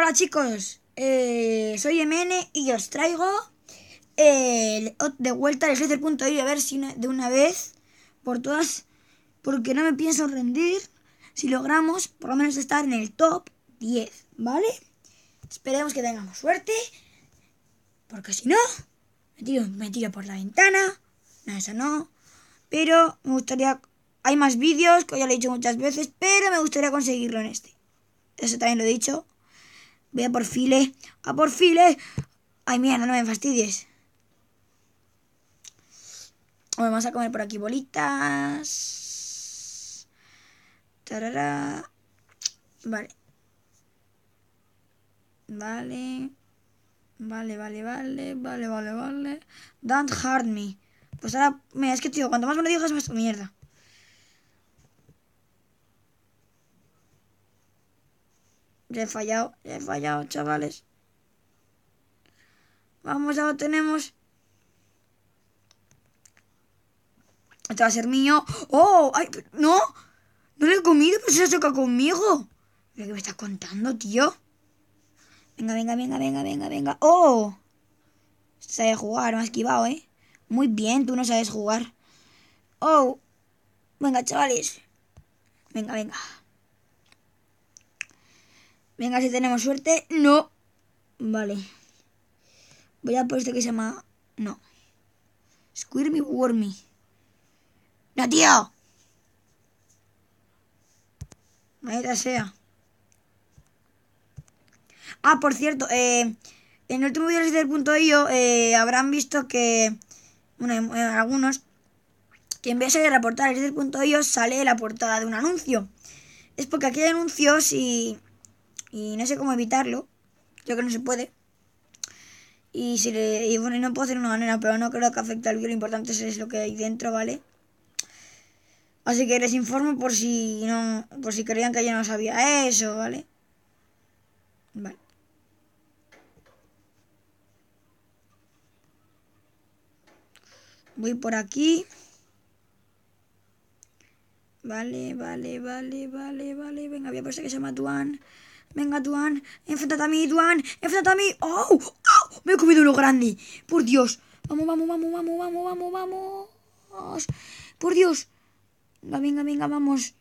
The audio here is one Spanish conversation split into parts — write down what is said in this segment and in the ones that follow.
Hola chicos, eh, soy MN y os traigo de vuelta al Slicer.io a ver si de una vez por todas, porque no me pienso rendir si logramos por lo menos estar en el top 10, ¿vale? Esperemos que tengamos suerte, porque si no, me tiro por la ventana, no, eso no, pero me gustaría, hay más vídeos que ya lo he dicho muchas veces, pero me gustaría conseguirlo en este, eso también lo he dicho. Voy a por file. A por file. Ay, mierda, no me fastidies. vamos a comer por aquí bolitas. Tarara. Vale. Vale. Vale, vale, vale, vale, vale, vale. Don't hurt me. Pues ahora, mira, es que tío, cuanto más me lo digas, más mierda. Le he fallado, le he fallado, chavales. Vamos, ahora tenemos. Este va a ser mío. ¡Oh! Ay, ¡No! No le he comido, pero se ha chocado conmigo. ¿Qué me estás contando, tío? Venga, venga, venga, venga, venga, venga. ¡Oh! Sabe jugar, me ha esquivado, ¿eh? Muy bien, tú no sabes jugar. ¡Oh! Venga, chavales. Venga, venga. Venga, si tenemos suerte. No. Vale. Voy a por este que se llama... No. Squirmy Wormy. ¡No, tío! Maldita sea. Ah, por cierto, eh, en el último video de yo habrán visto que... Bueno, algunos... Que en vez de reportar el ellos sale la portada de un anuncio. Es porque aquí hay anuncios y y no sé cómo evitarlo. Yo creo que no se puede. Y, si le, y bueno, no puedo hacer una manera, pero no creo que afecte al vídeo. Lo importante es lo que hay dentro, ¿vale? Así que les informo por si no, por si creían que yo no sabía eso, ¿vale? Vale. Voy por aquí. Vale, vale, vale, vale, vale. Venga, había a que se llama Tuan. Venga, Duan. enfrentate a mí, Duan. enfrentate a mí. ¡Oh! ¡Oh! Me he comido uno grande. Por Dios. Vamos, vamos, vamos, vamos, vamos, vamos, vamos. Por Dios. Venga, venga, venga, vamos.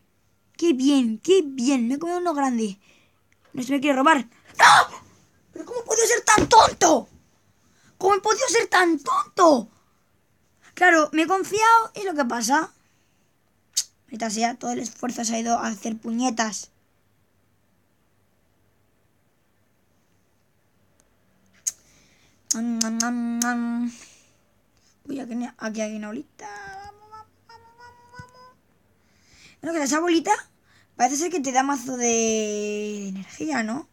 Qué bien, qué bien. Me he comido uno grande. No se me quiere robar. ¡No! ¿Pero cómo he podido ser tan tonto? ¿Cómo he podido ser tan tonto? Claro, me he confiado y lo que pasa. Ahorita sea, todo el esfuerzo se ha ido a hacer puñetas. Voy a aquí hay una bolita. vamos, vamos, Bueno, que esa bolita parece ser que te da mazo de energía, ¿no?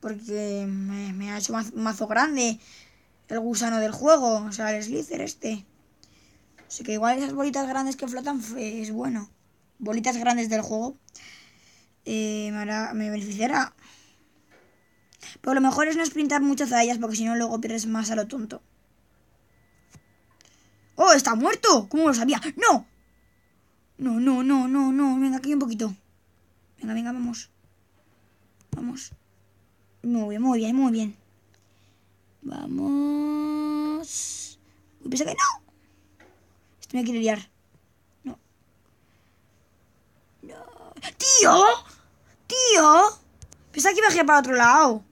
Porque me, ha hecho mazo, grande el gusano del juego, o sea, el slicer este. Así que igual esas bolitas grandes que flotan es bueno. Bolitas grandes del juego. Eh, me beneficiará. Pero lo mejor es no sprintar muchas hacia ellas porque si no luego pierdes más a lo tonto. ¡Oh, está muerto! ¿Cómo lo sabía? ¡No! No, no, no, no, no. Venga, aquí un poquito. Venga, venga, vamos. Vamos. Muy bien, muy bien, muy bien. Vamos. Uy, pensé que no. Esto me quiere liar. No. ¡Tío! ¡Tío! Pensaba que iba a girar para otro lado.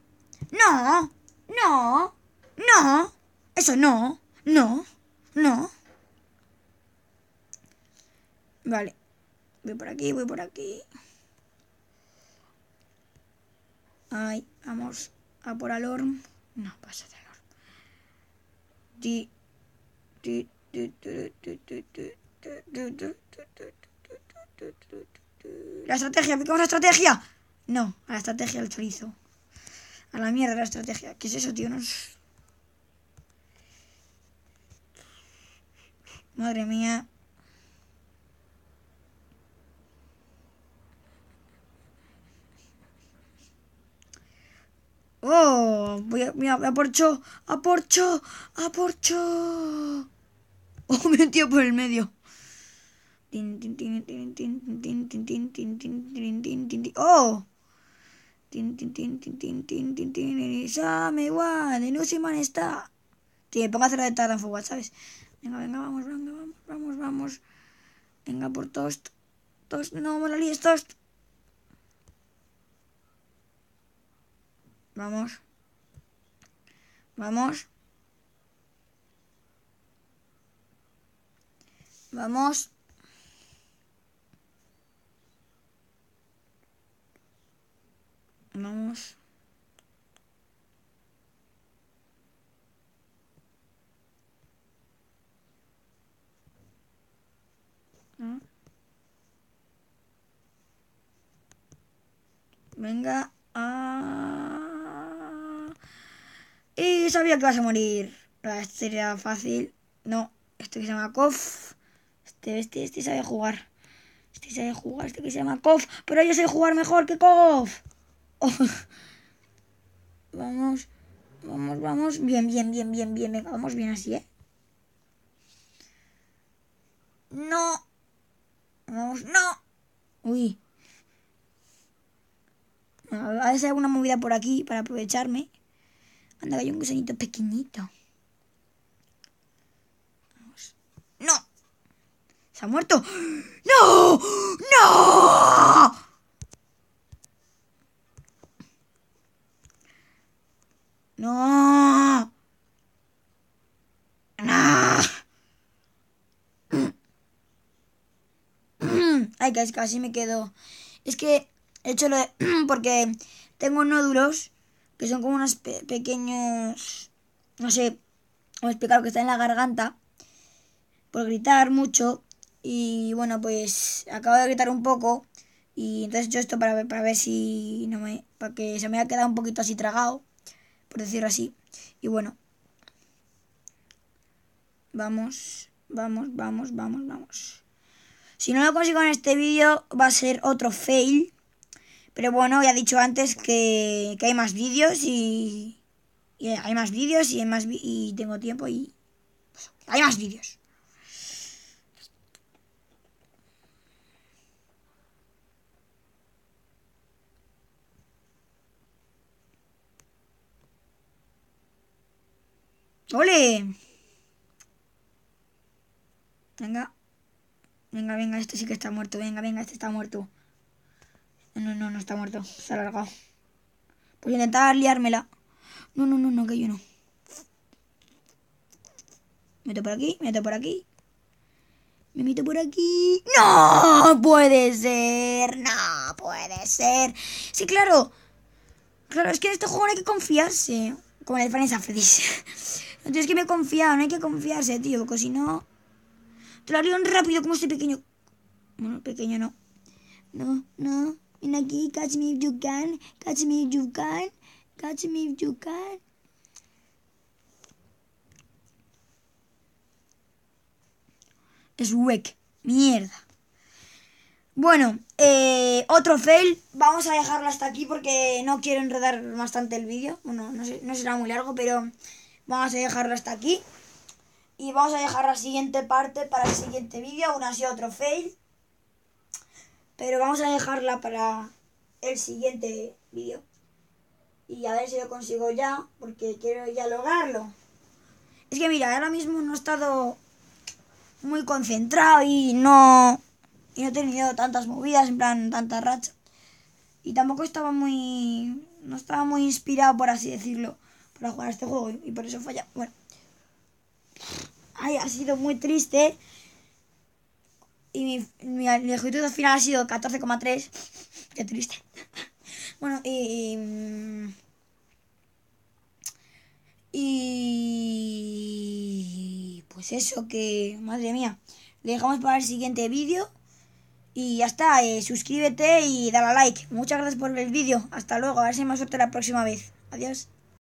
No, no, no, eso no, no, no. Vale, voy por aquí, voy por aquí. Ay, vamos a por Alorn No, pasa de Alorm. Di, la estrategia, aplicamos la estrategia. No, a la estrategia el chorizo. A la mierda la estrategia. ¿Qué es eso, tío? No... Madre mía. ¡Oh! Voy a, mira, a porcho, a porcho, a porcho. Oh, me tío por el medio. ¡Oh! Tin, tin, tin, tin, tin, tin, tin, tin, ¡Same igual! tin, está! Tío, me pongo a hacer la de tin, ¿sabes? Venga, venga, vamos, venga, vamos, vamos, vamos. Venga, por Toast. Toast, no me la Vamos. Vamos. Vamos. Vamos. Venga. Ah. Y sabía que vas a morir. Esto sería fácil. No, este que se llama Kof. Este, este, este sabe jugar. Este sabe jugar, este que se llama Kof. Pero yo sé jugar mejor que Kof. Vamos, vamos, vamos. Bien, bien, bien, bien, bien. vamos bien así, ¿eh? No. Vamos, no. Uy. A ver hay alguna movida por aquí para aprovecharme. Anda, hay un gusanito pequeñito. Vamos. ¡No! ¡Se ha muerto! ¡No! ¡No! No. No. Ay, casi, casi me quedo. Es que he hecho lo de... porque tengo nódulos que son como unos pequeños... No sé cómo explicar que está en la garganta por gritar mucho. Y bueno, pues acabo de gritar un poco. Y entonces he hecho esto para ver, para ver si no me... Para que se me haya quedado un poquito así tragado por decir así. Y bueno, vamos, vamos, vamos, vamos, vamos. Si no lo consigo en este vídeo va a ser otro fail. Pero bueno, ya he dicho antes que, hay más vídeos y, y, hay más vídeos y, más y tengo tiempo y pues, hay más vídeos. ¡Ole! Venga. Venga, venga, este sí que está muerto. Venga, venga, este está muerto. No, no, no está muerto. Se ha alargado. Pues intentar liármela. No, no, no, no, que yo no. Meto por aquí, meto por aquí. Me meto por aquí. ¡No! Puede ser. No, puede ser. Sí, claro. Claro, es que en este juego hay que confiarse. Como en el Final Fantasy. Tienes que me confiar confiado, no hay que confiarse, tío, porque si no... Te lo haría un rápido como este pequeño... Bueno, pequeño no. No, no. Ven aquí, catch me if you can. Catch me if you can. Catch me if you can. Es hueque. Mierda. Bueno, eh, otro fail. Vamos a dejarlo hasta aquí porque no quiero enredar bastante el vídeo. Bueno, no será muy largo, pero Vamos a dejarlo hasta aquí. Y vamos a dejar la siguiente parte para el siguiente vídeo. Aún así otro fail. Pero vamos a dejarla para el siguiente vídeo. Y a ver si lo consigo ya, porque quiero ya lograrlo. Es que mira, ahora mismo no he estado muy concentrado y no, y no he tenido tantas movidas, en plan, tantas racha Y tampoco estaba muy... No estaba muy inspirado, por así decirlo para jugar a este juego y, por eso falla. Bueno. Ay, ha sido muy triste. Y mi, mi, final ha sido 14,3. Qué triste. Bueno, y, y, Pues eso, que. Madre mía. Le dejamos para el siguiente vídeo. Y ya está. Eh, suscríbete y dale a like. Muchas gracias por ver el vídeo. Hasta luego. A ver si me más suerte la próxima vez. Adiós.